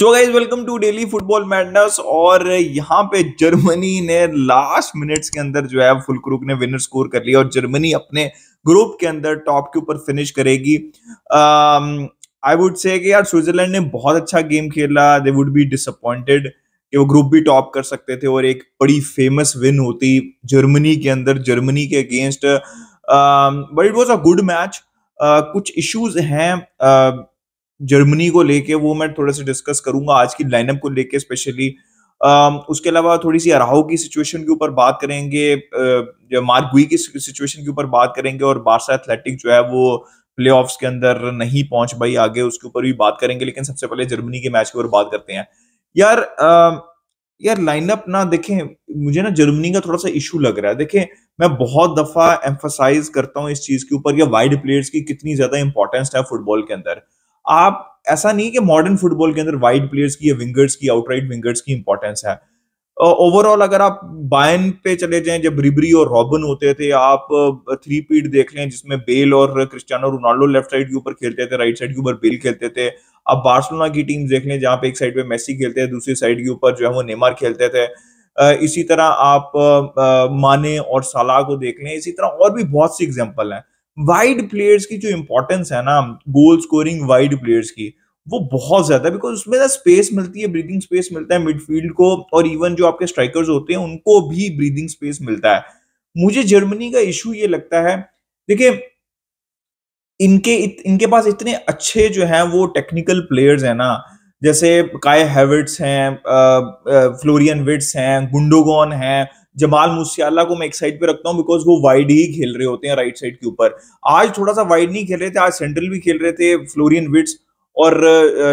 so guys welcome to daily football madness और यहाँ पे जर्मनी ने लास्ट मिनट्स के अंदर जो है फुलक्रूक ने विनर स्कोर कर लिया और जर्मनी अपने ग्रुप के अंदर टॉप के ऊपर फिनिश करेगी आई वुड से कि यार स्विट्जरलैंड ने बहुत अच्छा गेम खेला दे वुड बी डिसअपॉइंटेड कि वो ग्रुप भी टॉप कर सकते थे और एक बड़ी फेमस विन होती जर्मनी के अंदर जर्मनी के against but it was a good match कुछ इश्यूज हैं uh, जर्मनी को लेके वो मैं थोड़ा सा डिस्कस करूंगा आज की लाइनअप को लेके स्पेशली उसके अलावा थोड़ी सी अराहो की सिचुएशन के ऊपर बात करेंगे मार्गुई की सिचुएशन के ऊपर बात करेंगे और बारसा एथलेटिक जो है वो प्ले के अंदर नहीं पहुंच पाई आगे उसके ऊपर भी बात करेंगे लेकिन सबसे पहले जर्मनी के मैच के ऊपर बात करते हैं यार आ, यार लाइनअप ना देखें मुझे ना जर्मनी का थोड़ा सा इशू लग रहा है देखें मैं बहुत दफा एम्फोसाइज करता हूँ इस चीज के ऊपर या वाइड प्लेयर्स की कितनी ज्यादा इंपॉर्टेंस है फुटबॉल के अंदर आप ऐसा नहीं कि मॉडर्न फुटबॉल के अंदर वाइड प्लेयर्स की या विंगर्स की आउटराइट विंगर्स की इंपॉर्टेंस है ओवरऑल अगर आप बायन पे चले जाएं जब रिबरी और रॉबन होते थे आप थ्री पीट देख लें जिसमें बेल और क्रिस्टियानो रोनाल्डो लेफ्ट साइड के ऊपर खेलते थे राइट साइड के ऊपर बेल खेलते थे आप बार्सलोना की टीम देख लें जहां पे एक साइड पे मेसी खेलते हैं दूसरी साइड के ऊपर जो है वो नेमार खेलते थे इसी तरह आप माने और सलाह को देख लें इसी तरह और भी बहुत सी एग्जाम्पल हैं वाइड प्लेयर्स की जो इंपॉर्टेंस है ना गोल स्कोरिंग वाइड प्लेयर्स की वो बहुत ज्यादा बिकॉज उसमें ना स्पेस मिलती है ब्रीदिंग स्पेस मिलता है मिडफील्ड को और इवन जो आपके स्ट्राइकर्स होते हैं उनको भी ब्रीदिंग स्पेस मिलता है मुझे जर्मनी का इशू ये लगता है देखिए इनके इत, इनके पास इतने अच्छे जो हैं वो टेक्निकल प्लेयर्स हैं ना जैसे काय हैविट्स हैं फ्लोरियन विट्स हैं गुंडोगन हैं जमाल मुसियाला को मैं एक साइड पे रखता हूँ बिकॉज वो वाइड ही खेल रहे होते हैं राइट साइड के ऊपर आज थोड़ा सा वाइड नहीं खेल रहे थे आज सेंट्रल भी खेल रहे थे फ्लोरियन विट्स और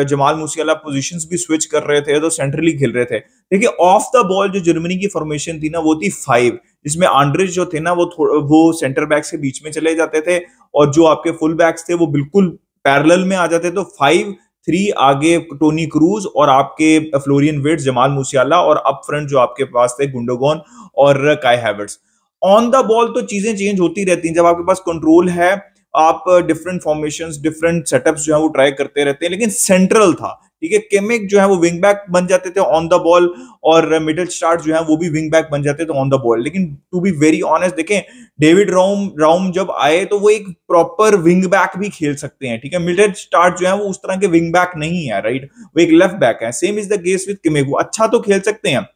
जमाल मुसियाला पोजिशन भी स्विच कर रहे थे तो सेंट्रली खेल रहे थे देखिए ऑफ द बॉल जो जर्मनी की फॉर्मेशन थी ना वो थी फाइव जिसमें आंड्रेज जो थे ना वो वो सेंटर बैक्स के बीच में चले जाते थे और जो आपके फुल बैक्स थे वो बिल्कुल पैरल में आ जाते तो फाइव थ्री आगे टोनी क्रूज और आपके फ्लोरियन वेट जमाल मूसियाला और अप फ्रंट जो आपके पास थे गुंडोगोन और काय हैवर्ट्स ऑन द बॉल तो चीजें चेंज होती रहती हैं जब आपके पास कंट्रोल है आप डिफरेंट फॉर्मेशन डिफरेंट सेटअप जो है वो ट्राई करते रहते हैं लेकिन सेंट्रल था ठीक है केमिक जो है वो विंग बैक बन जाते थे ऑन द बॉल और मिडिल स्टार्ट जो है वो भी विंग बैक बन जाते थे ऑन द बॉल लेकिन टू बी वेरी ऑनेस्ट देखें डेविड राउम राउम जब आए तो वो एक प्रॉपर विंग बैक भी खेल सकते हैं ठीक है मिडिल स्टार्ट जो है वो उस तरह के विंग बैक नहीं है राइट वो एक लेफ्ट बैक है same is the case with Kimmich वो अच्छा तो खेल सकते हैं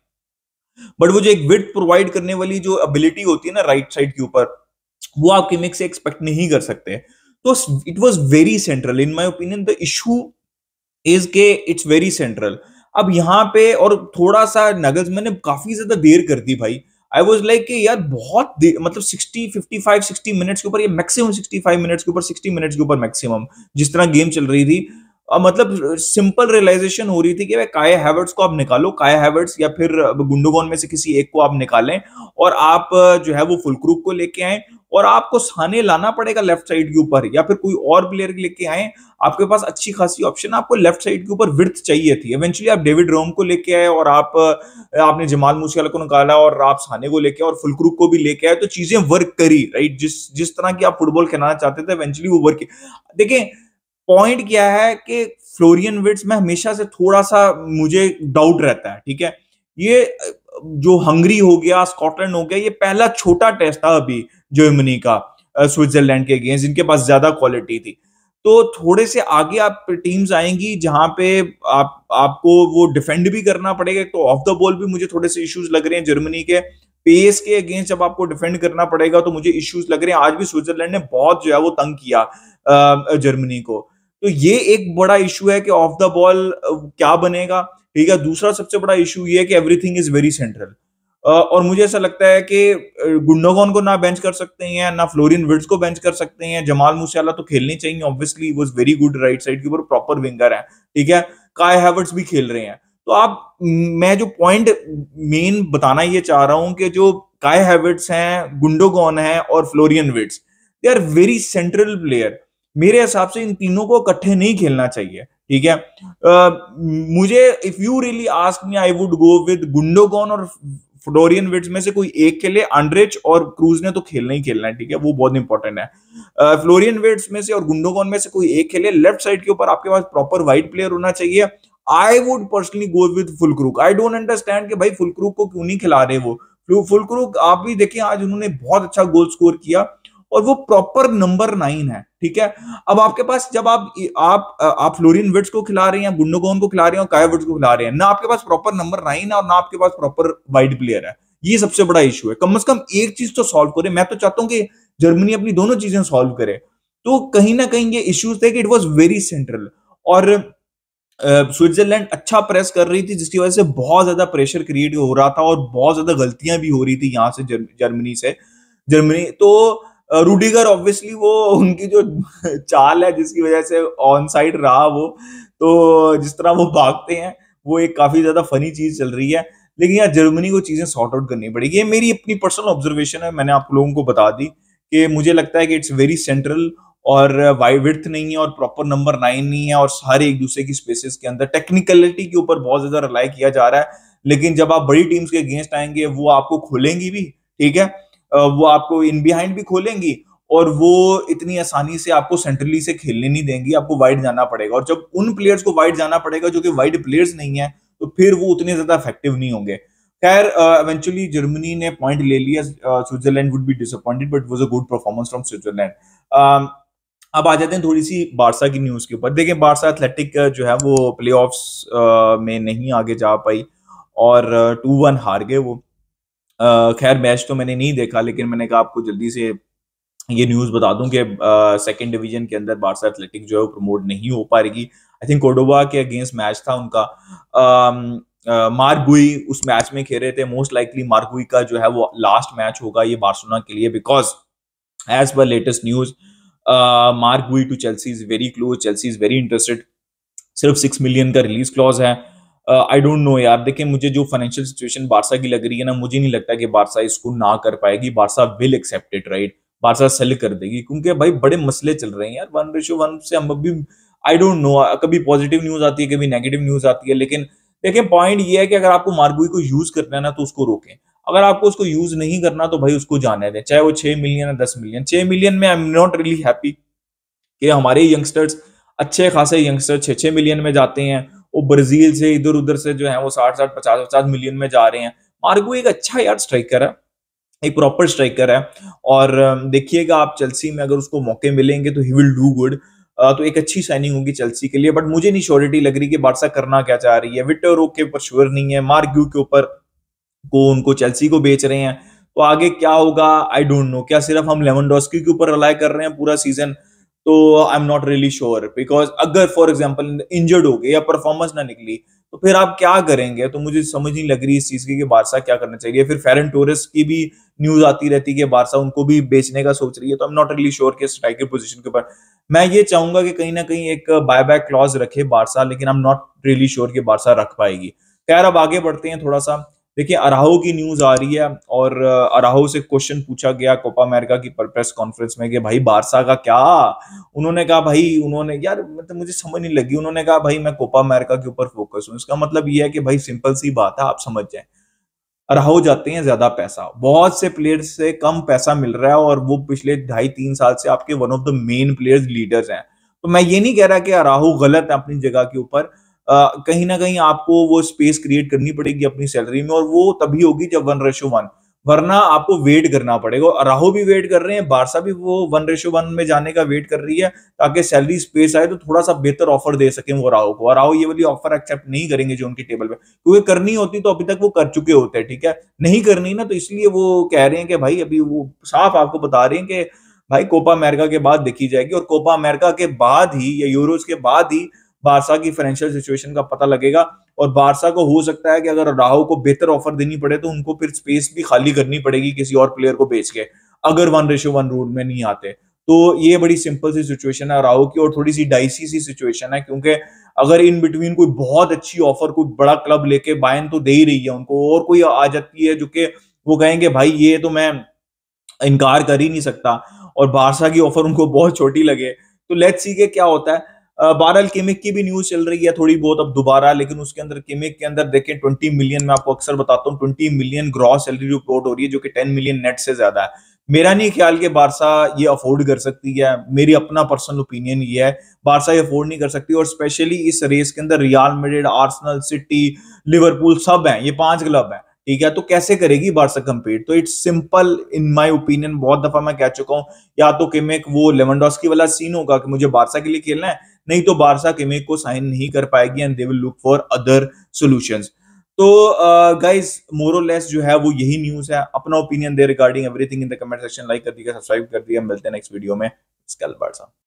बट वो जो एक विट प्रोवाइड करने वाली जो एबिलिटी होती है ना राइट साइड के ऊपर वो आप किमिक से एक्सपेक्ट नहीं कर सकते तो it was very central in my opinion the issue is के इट्स वेरी सेंट्रल अब यहाँ पे और थोड़ा सा नगल्स मैंने काफी ज्यादा देर कर दी भाई आई वॉज लाइक यार बहुत मतलब 60 55 60 मिनट्स के ऊपर ये मैक्सिमम 65 मिनट्स के ऊपर 60 मिनट्स के ऊपर मैक्सिमम जिस तरह गेम चल रही थी अब मतलब सिंपल रियलाइजेशन हो रही थी कि भाई काय हैवर्ड्स को आप निकालो काय हैवर्ड्स या फिर गुंडोगोन में से किसी एक को आप निकालें और आप जो है वो फुल क्रूप को लेके आए और आपको साने लाना पड़ेगा लेफ्ट साइड के ऊपर या फिर कोई और प्लेयर लेके आए आपके पास अच्छी खासी ऑप्शन आपको लेफ्ट साइड के ऊपर विर्थ चाहिए थी इवेंचुअली आप डेविड रोम को लेके आए और आप आपने जमाल मूसियाला को निकाला और आप साने को लेके और फुलक्रूक को भी लेके आए तो चीजें वर्क करी राइट जिस जिस तरह की आप फुटबॉल खेलाना चाहते थे इवेंचुअली वो वर्क देखें पॉइंट क्या है कि फ्लोरियन विट्स में हमेशा से थोड़ा सा मुझे डाउट रहता है ठीक है ये जो हंगरी हो गया स्कॉटलैंड हो गया ये पहला छोटा टेस्ट था अभी जर्मनी का स्विट्जरलैंड के अगेंस्ट जिनके पास ज्यादा क्वालिटी थी तो थोड़े से आगे आप टीम्स आएंगी जहां पे आप आपको वो डिफेंड भी करना पड़ेगा तो ऑफ द बॉल भी मुझे थोड़े से इश्यूज लग रहे हैं जर्मनी के पेस के अगेंस्ट जब आपको डिफेंड करना पड़ेगा तो मुझे इश्यूज लग रहे हैं आज भी स्विट्जरलैंड ने बहुत जो है वो तंग किया जर्मनी को तो ये एक बड़ा इशू है कि ऑफ द बॉल क्या बनेगा ठीक है दूसरा सबसे बड़ा इशू ये है कि एवरीथिंग इज वेरी सेंट्रल और मुझे ऐसा लगता है कि गुंडोगन को ना बेंच कर सकते हैं ना फ्लोरिन विड्स को बेंच कर सकते हैं जमाल मूसियाला तो खेलनी चाहिए ऑब्वियसली वो वेरी गुड राइट साइड के ऊपर प्रॉपर विंगर है ठीक है काय हैवर्ट्स भी खेल रहे हैं तो आप मैं जो पॉइंट मेन बताना ये चाह रहा हूं कि जो काय हैवर्ट्स हैं गुंडोगॉन है और Florian Wirtz they are very central player मेरे हिसाब से इन तीनों को इकट्ठे नहीं खेलना चाहिए ठीक है uh, मुझे if you really ask me I would go with Gundogan और फ्लोरियन विट्स में से कोई एक खेले अंड्रिच और क्रूज ने तो खेलना ही खेलना है ठीक है वो बहुत इंपॉर्टेंट है फ्लोरियन uh, विट्स में से और गुंडोगन में से कोई एक खेले लेफ्ट साइड के ऊपर आपके पास प्रॉपर वाइट प्लेयर होना चाहिए I would personally go with Fullkrug I don't understand कि भाई फुलक्रूक को क्यों नहीं खिला रहे वो फुलक्रूक आप भी देखिए आज उन्होंने बहुत अच्छा गोल स्कोर किया और वो प्रॉपर नंबर नाइन है ठीक है अब आपके पास जब आप आप आप फ्लोरिन विट्स को खिला रहे हैं गुंडोगोन को खिला रहे हैं और काया विट्स को खिला रहे हैं ना आपके पास प्रॉपर नंबर नाइन है और ना आपके पास प्रॉपर वाइड प्लेयर है ये सबसे बड़ा इशू है कम से कम एक चीज तो सॉल्व करे मैं तो चाहता हूं कि जर्मनी अपनी दोनों चीजें सॉल्व करे तो कहीं ना कहीं ये इश्यूज थे कि इट वॉज वेरी सेंट्रल और स्विट्जरलैंड अच्छा प्रेस कर रही थी जिसकी वजह से बहुत ज्यादा प्रेशर क्रिएट हो रहा था और बहुत ज्यादा गलतियां भी हो रही थी यहाँ से जर्मनी से जर्मनी तो रूडीगर ऑब्वियसली वो उनकी जो चाल है जिसकी वजह से ऑन साइड रहा वो तो जिस तरह वो भागते हैं वो एक काफी ज्यादा फनी चीज चल रही है लेकिन यार जर्मनी को चीजें सॉर्ट आउट करनी पड़ेगी ये मेरी अपनी पर्सनल ऑब्जर्वेशन है मैंने आप लोगों को बता दी कि मुझे लगता है कि इट्स वेरी सेंट्रल और वाई विथ नहीं है और प्रॉपर नंबर नाइन नहीं है और हर एक दूसरे की स्पेसिस के अंदर टेक्निकलिटी के ऊपर बहुत ज्यादा रिलाई किया जा रहा है लेकिन जब आप बड़ी टीम्स के अगेंस्ट आएंगे वो आपको खोलेंगी भी ठीक है वो आपको इन बिहाइंड भी खोलेंगी और वो इतनी आसानी से आपको सेंट्रली से खेलने नहीं देंगी आपको वाइड जाना पड़ेगा और जब उन प्लेयर्स को वाइड जाना पड़ेगा जो कि वाइड प्लेयर्स नहीं है तो फिर वो उतने ज्यादा इफेक्टिव नहीं होंगे खैर इवेंचुअली जर्मनी ने पॉइंट ले लिया Switzerland would be disappointed but was a good performance from Switzerland अब आ जाते हैं थोड़ी सी बारसा की न्यूज के ऊपर देखें बारसा एथलेटिक जो है वो प्ले में नहीं आगे जा पाई और टू वन हार गए वो खैर मैच तो मैंने नहीं देखा लेकिन मैंने कहा आपको जल्दी से ये न्यूज़ बता दूं कि सेकंड डिवीजन के अंदर बारसा एथलेटिक जो है वो प्रमोट नहीं हो पाएगी आई थिंक कोडोबा के अगेंस्ट मैच था उनका मारगुई उस मैच में खेल रहे थे मोस्ट लाइकली मारगुई का जो है वो लास्ट मैच होगा ये बार्सोना के लिए because as per latest news Marc Guiu to Chelsea is very close Chelsea is very interested सिर्फ सिक्स मिलियन का रिलीज क्लॉज है आई डोंट नो यार देखिए मुझे जो फाइनेंशियल सिचुएशन बारसा की लग रही है ना मुझे नहीं लगता कि बारसा इसको ना कर पाएगी Barca will accept it right Barca sell कर देगी क्योंकि भाई बड़े मसले चल रहे हैं यार वन रेशो वन से हम अभी आई डोंट नो कभी पॉजिटिव न्यूज आती है कभी नेगेटिव न्यूज आती है लेकिन देखिए पॉइंट ये है कि अगर आपको मार्गुई को यूज करना है ना तो उसको रोकें अगर आपको उसको यूज नहीं करना तो भाई उसको जाने दें चाहे वो छह मिलियन या दस मिलियन छह मिलियन में I am not really happy कि हमारे यंगस्टर्स अच्छे खासे यंगस्टर्स छह छह मिलियन में जाते हैं वो ब्राजील से इधर उधर से जो है वो साठ साठ पचास पचास मिलियन में जा रहे हैं मार्गो एक अच्छा यार स्ट्राइकर है एक प्रॉपर स्ट्राइकर है और देखिएगा आप चेल्सी में अगर उसको मौके मिलेंगे तो ही विल डू गुड तो एक अच्छी साइनिंग होगी चेल्सी के लिए बट मुझे नहीं श्योरिटी लग रही कि बादशाह करना क्या चाह रही है विटरो के ऊपर श्योर नहीं है मार्ग्यू के ऊपर को उनको चेल्सी को बेच रहे हैं तो आगे क्या होगा आई डोंट नो क्या सिर्फ हम लेमन डॉस्की के ऊपर रिलाई कर रहे हैं पूरा सीजन तो I am not really sure because अगर फॉर एग्जाम्पल इंजर्ड हो गए या परफॉर्मेंस ना निकली तो फिर आप क्या करेंगे तो मुझे समझ नहीं लग रही इस चीज की कि बादशाह क्या करना चाहिए फिर फेरन टोरेस की भी न्यूज आती रहती है कि बादशाह उनको भी बेचने का सोच रही है तो I am not really sure के स्ट्राइकर पोजिशन के ऊपर मैं ये चाहूंगा कि कहीं ना कहीं एक बायबैक क्लॉज रखे बादशाह लेकिन I am not really sure कि बादशाह रख पाएगी खैर अब आगे बढ़ते हैं थोड़ा सा देखिए अराहो की न्यूज आ रही है और अराहो से क्वेश्चन पूछा गया कोपा अमेरिका की प्रेस कॉन्फ्रेंस में कि भाई बारसा का क्या उन्होंने कहा भाई उन्होंने यार मतलब मुझे समझ नहीं लगी उन्होंने कहा भाई मैं कोपा अमेरिका के ऊपर फोकस हूँ इसका मतलब ये है कि भाई सिंपल सी बात है आप समझ जाए अराहो जाते हैं ज्यादा पैसा बहुत से प्लेयर्स से कम पैसा मिल रहा है और वो पिछले ढाई तीन साल से आपके one of the main players leaders हैं तो मैं ये नहीं कह रहा कि अराहो गलत है अपनी जगह के ऊपर कहीं ना कहीं आपको वो स्पेस क्रिएट करनी पड़ेगी अपनी सैलरी में और वो तभी होगी जब वन रेशो वन वरना आपको वेट करना पड़ेगा राहो भी वेट कर रहे हैं बारसा भी वो वन रेशो वन में जाने का वेट कर रही है ताकि सैलरी स्पेस आए तो थोड़ा सा बेहतर ऑफर दे सके वो राहो को और राहो ये वाली ऑफर एक्सेप्ट नहीं करेंगे जो उनकी टेबल पे क्योंकि करनी होती तो अभी तक वो कर चुके होते हैं ठीक है नहीं करनी ना तो इसलिए वो कह रहे हैं कि भाई अभी वो साफ आपको बता रहे हैं कि भाई कोपा अमेरिका के बाद देखी जाएगी और कोपा अमेरिका के बाद ही या यूरोज के बाद ही बारसा की फाइनेंशियल सिचुएशन का पता लगेगा और बारसा को हो सकता है कि अगर राहुल को बेहतर ऑफर देनी पड़े तो उनको फिर स्पेस भी खाली करनी पड़ेगी किसी और प्लेयर को बेच के अगर वन रेशो वन रूल में नहीं आते तो ये बड़ी सिंपल सी सिचुएशन है राहुल की और थोड़ी सी डाइसी सी सिचुएशन है क्योंकि अगर इन बिटवीन कोई बहुत अच्छी ऑफर कोई बड़ा क्लब लेके बायन तो दे ही रही है उनको और कोई आ जाती है जो कि वो कहेंगे भाई ये तो मैं इनकार कर ही नहीं सकता और बारसा की ऑफर उनको बहुत छोटी लगे तो लेट्स सी के क्या होता है बहरहाल किमिक की भी न्यूज चल रही है थोड़ी बहुत अब दोबारा लेकिन उसके अंदर किमिक के अंदर देखें ट्वेंटी मिलियन मैं आपको अक्सर बताता हूँ twenty million gross salary report हो रही है जो कि टेन मिलियन नेट से ज्यादा है मेरा नहीं ख्याल कि बारसा ये अफोर्ड कर सकती है मेरी अपना पर्सनल ओपिनियन ये है बारसा ये अफोर्ड नहीं कर सकती और स्पेशली इस रेस के अंदर Real Madrid Arsenal City Liverpool सब हैं ये पांच क्लब हैं ठीक है तो कैसे करेगी बारसा कम्पीट तो it's simple in my opinion बहुत दफा मैं कह चुका हूँ या तो किमेक वो लेवनडॉस्की वाला सीन होगा कि मुझे बारसा के लिए खेलना है नहीं तो बारसा किमे को साइन नहीं कर पाएगी and they will look for other solution तो गाइज मोर जो है वो यही न्यूज है अपना ओपिनियन दे regarding everything in the comment section like कर दिया सब्सक्राइब कर दिया मिलते हैं नेक्स्ट वीडियो में कल बारसा